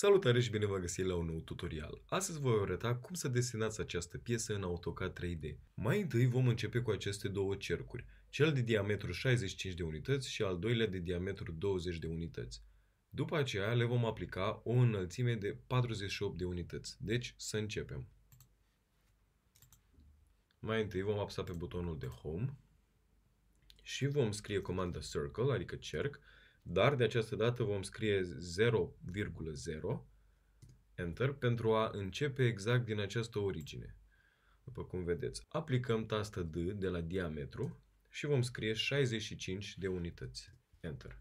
Salutare și bine v-am găsit la un nou tutorial. Astăzi voi arăta cum să desenați această piesă în AutoCAD 3D. Mai întâi vom începe cu aceste două cercuri, cel de diametru 65 de unități și al doilea de diametru 20 de unități. După aceea le vom aplica o înălțime de 48 de unități, deci să începem. Mai întâi vom apăsa pe butonul de Home și vom scrie comanda Circle, adică cerc, dar de această dată vom scrie 0,0 Enter pentru a începe exact din această origine. După cum vedeți, aplicăm tastă D de la diametru și vom scrie 65 de unități. Enter.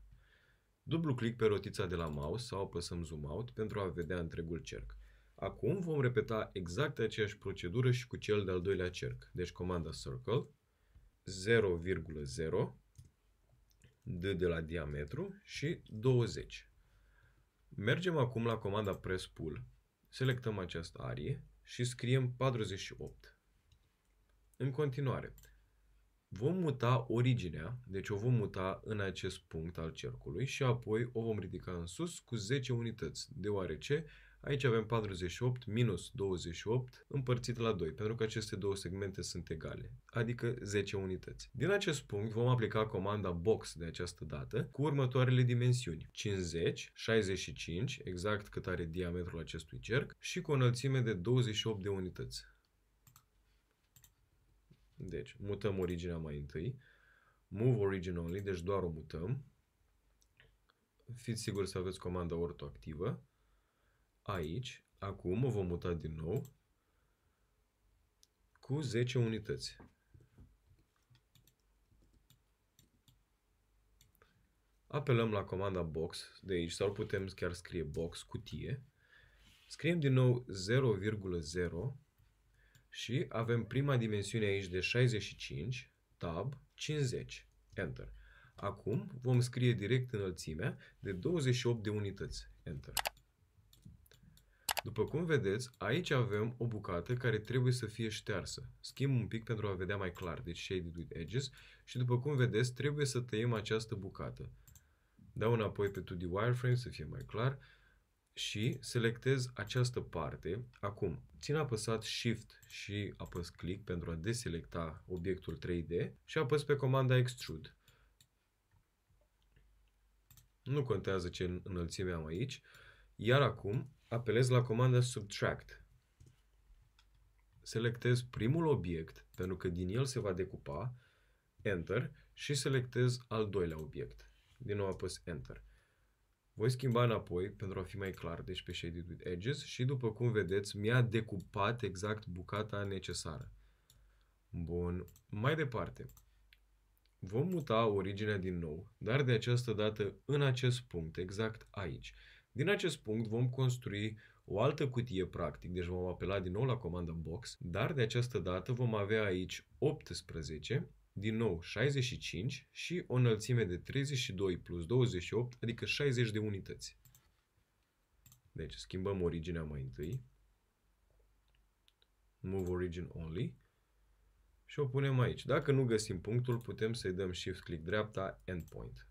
Dublu click pe rotița de la mouse sau apăsăm zoom out pentru a vedea întregul cerc. Acum vom repeta exact aceeași procedură și cu cel de-al doilea cerc. Deci comanda circle 0,0 D de la diametru și 20. Mergem acum la comanda Press Pull, selectăm această arie și scriem 48. În continuare, vom muta originea, deci o vom muta în acest punct al cercului și apoi o vom ridica în sus cu 10 unități, deoarece Aici avem 48 minus 28 împărțit la 2, pentru că aceste două segmente sunt egale, adică 10 unități. Din acest punct vom aplica comanda box de această dată cu următoarele dimensiuni. 50, 65, exact cât are diametrul acestui cerc, și cu o înălțime de 28 de unități. Deci, mutăm originea mai întâi. Move origin only, deci doar o mutăm. Fiți siguri să aveți comanda ortoactivă. activă aici, acum o vom muta din nou cu 10 unități. Apelăm la comanda box de aici sau putem chiar scrie box, cutie. Scriem din nou 0,0 și avem prima dimensiune aici de 65, tab, 50, enter. Acum vom scrie direct înălțimea de 28 de unități, enter. După cum vedeți, aici avem o bucată care trebuie să fie ștearsă. Schimb un pic pentru a vedea mai clar, deci Shaded with Edges. Și după cum vedeți, trebuie să tăiem această bucată. Dau înapoi pe 2D Wireframe să fie mai clar și selectez această parte. Acum, țin apăsat Shift și apăs click pentru a deselecta obiectul 3D și apăs pe comanda Extrude. Nu contează ce înălțime am aici. Iar acum apelez la comanda Subtract. Selectez primul obiect, pentru că din el se va decupa, Enter, și selectez al doilea obiect. Din nou apăs Enter. Voi schimba înapoi pentru a fi mai clar, deci pe Shaded with Edges și după cum vedeți mi-a decupat exact bucata necesară. Bun, mai departe. Vom muta originea din nou, dar de această dată în acest punct, exact aici. Din acest punct vom construi o altă cutie practic, deci vom apela din nou la comanda box, dar de această dată vom avea aici 18, din nou 65 și o înălțime de 32 plus 28, adică 60 de unități. Deci schimbăm originea mai întâi, move origin only și o punem aici. Dacă nu găsim punctul, putem să-i dăm shift click dreapta endpoint.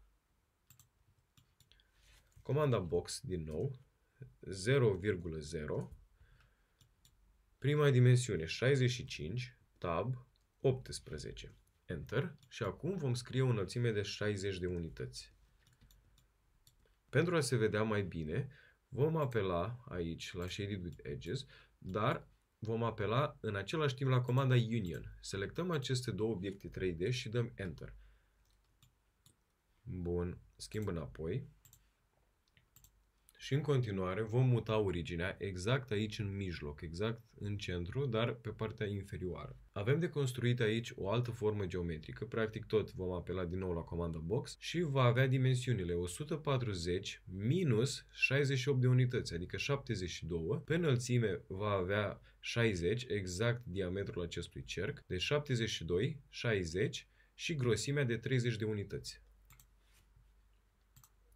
Comanda box din nou, 0,0, prima dimensiune 65, tab 18, enter și acum vom scrie o înălțime de 60 de unități. Pentru a se vedea mai bine, vom apela aici la Shaded with Edges, dar vom apela în același timp la comanda Union. Selectăm aceste două obiecte 3D și dăm Enter. Bun, schimb înapoi. Și în continuare vom muta originea exact aici în mijloc, exact în centru, dar pe partea inferioară. Avem de construit aici o altă formă geometrică, practic tot vom apela din nou la comanda box și va avea dimensiunile 140 minus 68 de unități, adică 72. Pe înălțime va avea 60, exact diametrul acestui cerc, de 72, 60 și grosimea de 30 de unități.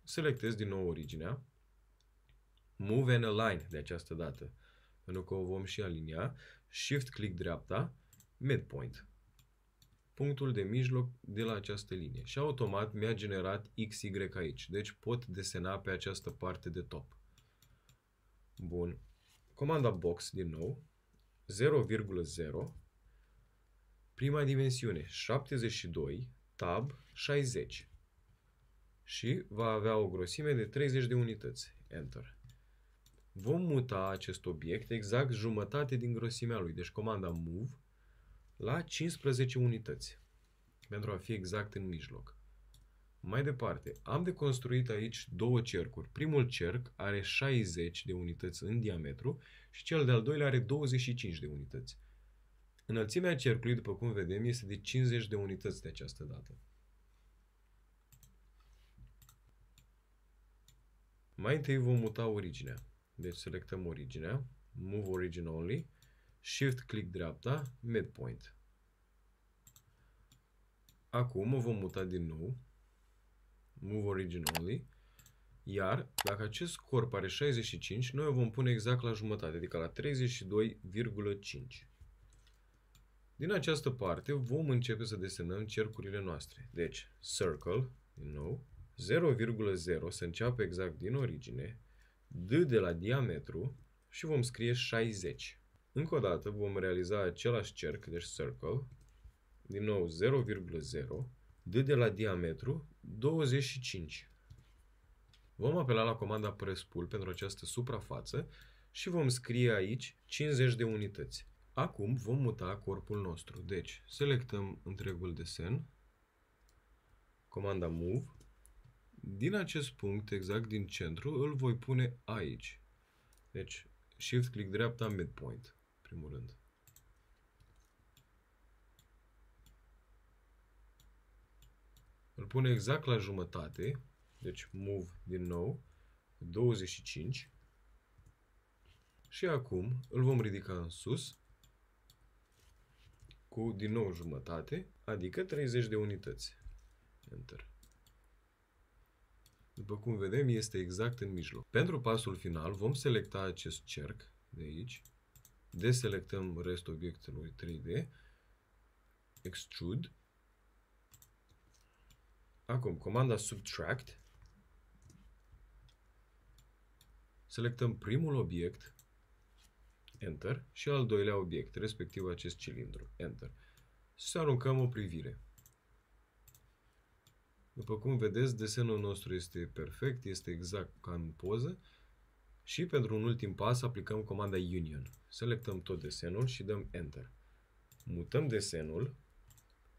Selectez din nou originea Move and Align de această dată. Pentru că o vom și alinia. Shift, click dreapta, midpoint. Punctul de mijloc de la această linie. Și automat mi-a generat XY aici. Deci pot desena pe această parte de top. Bun. Comanda box din nou. 0,0. Prima dimensiune. 72. Tab 60 și va avea o grosime de 30 de unități. Enter vom muta acest obiect exact jumătate din grosimea lui. Deci comanda move la 15 unități pentru a fi exact în mijloc. Mai departe, am de construit aici două cercuri. Primul cerc are 60 de unități în diametru și cel de-al doilea are 25 de unități. Înălțimea cercului, după cum vedem, este de 50 de unități de această dată. Mai întâi vom muta originea. Deci selectăm originea, Move Origin Only, Shift click dreapta, Midpoint. Acum o vom muta din nou, Move Origin Only, iar dacă acest corp are 65, noi o vom pune exact la jumătate, adică la 32,5. Din această parte vom începe să desenăm cercurile noastre. Deci, circle, din nou, 0,0 să înceapă exact din origine, D de la diametru și vom scrie 60. Încă o dată vom realiza același cerc, deci circle, din nou 0,0, D de la diametru 25. Vom apela la comanda Prespul pentru această suprafață și vom scrie aici 50 de unități. Acum vom muta corpul nostru. Deci, selectăm întregul desen, comanda move, din acest punct, exact din centru, îl voi pune aici. Deci, shift click dreapta midpoint, primul rând. Îl pune exact la jumătate, deci move din nou, 25. Și acum îl vom ridica în sus cu din nou jumătate, adică 30 de unități. Enter după cum vedem, este exact în mijloc. Pentru pasul final vom selecta acest cerc de aici, deselectăm restul obiectului 3D, extrude, acum comanda subtract, selectăm primul obiect, Enter, și al doilea obiect, respectiv acest cilindru, Enter. Să aruncăm o privire. După cum vedeți, desenul nostru este perfect, este exact ca în poză. Și pentru un ultim pas aplicăm comanda Union. Selectăm tot desenul și dăm Enter. Mutăm desenul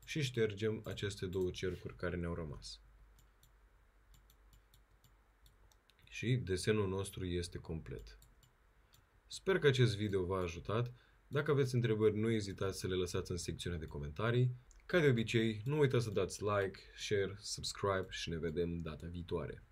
și ștergem aceste două cercuri care ne-au rămas. Și desenul nostru este complet. Sper că acest video v-a ajutat. Dacă aveți întrebări, nu ezitați să le lăsați în secțiunea de comentarii. Ca de obicei, nu uitați să dați like, share, subscribe și ne vedem data viitoare.